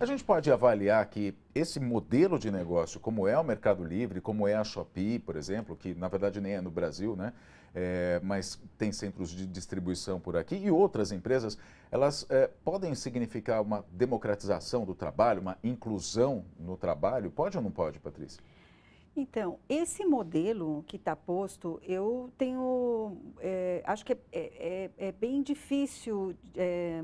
A gente pode avaliar que esse modelo de negócio, como é o Mercado Livre, como é a Shopee, por exemplo, que na verdade nem é no Brasil, né? É, mas tem centros de distribuição por aqui e outras empresas, elas é, podem significar uma democratização do trabalho, uma inclusão no trabalho? Pode ou não pode, Patrícia? Então, esse modelo que está posto, eu tenho. É, acho que é, é, é bem difícil é,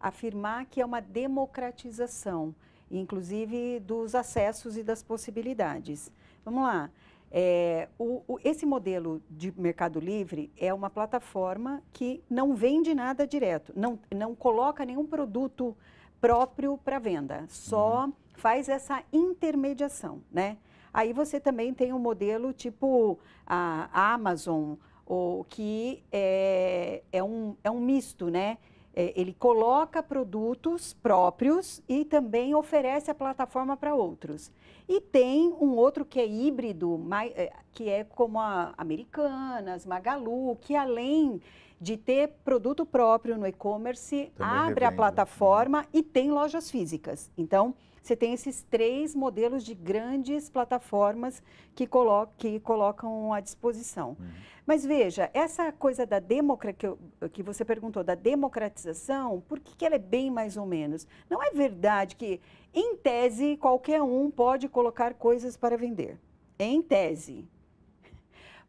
afirmar que é uma democratização, inclusive dos acessos e das possibilidades. Vamos lá. É, o, o, esse modelo de Mercado Livre é uma plataforma que não vende nada direto, não, não coloca nenhum produto próprio para venda, só uhum. faz essa intermediação, né? Aí você também tem um modelo tipo a, a Amazon, ou, que é, é, um, é um misto, né? É, ele coloca produtos próprios e também oferece a plataforma para outros. E tem um outro que é híbrido, é, que é como a Americanas, Magalu, que além de ter produto próprio no e-commerce, abre revendo. a né? plataforma e tem lojas físicas. Então, você tem esses três modelos de grandes plataformas que, colo que colocam à disposição. Uhum. Mas veja, essa coisa da democracia, que, que você perguntou, da democratização, por que, que ela é bem mais ou menos? Não é verdade que, em tese, qualquer um pode colocar coisas para vender. Em tese.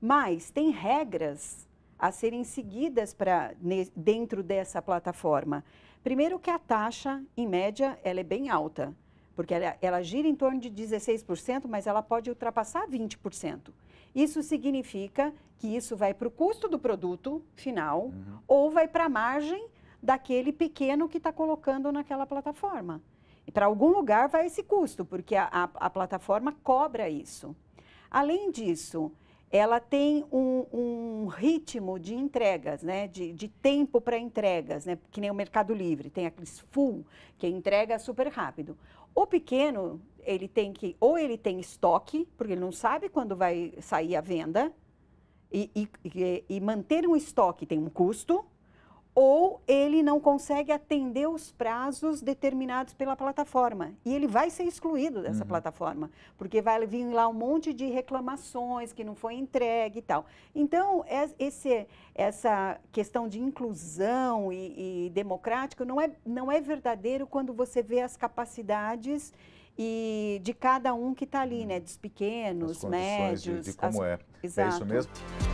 Mas tem regras a serem seguidas para dentro dessa plataforma. Primeiro que a taxa, em média, ela é bem alta, porque ela, ela gira em torno de 16%, mas ela pode ultrapassar 20%. Isso significa que isso vai para o custo do produto final uhum. ou vai para a margem daquele pequeno que está colocando naquela plataforma. E para algum lugar vai esse custo, porque a, a, a plataforma cobra isso. Além disso, ela tem um, um ritmo de entregas, né? de, de tempo para entregas, né? que nem o Mercado Livre, tem aqueles full, que entrega super rápido. O pequeno, ele tem que, ou ele tem estoque, porque ele não sabe quando vai sair a venda, e, e, e manter um estoque tem um custo, ou ele não consegue atender os prazos determinados pela plataforma. E ele vai ser excluído dessa uhum. plataforma, porque vai vir lá um monte de reclamações que não foi entregue e tal. Então, é, esse, essa questão de inclusão e, e democrático não é, não é verdadeiro quando você vê as capacidades e de cada um que está ali, uhum. né? Dos pequenos, médios. De, de como as... é. Exato. É isso mesmo?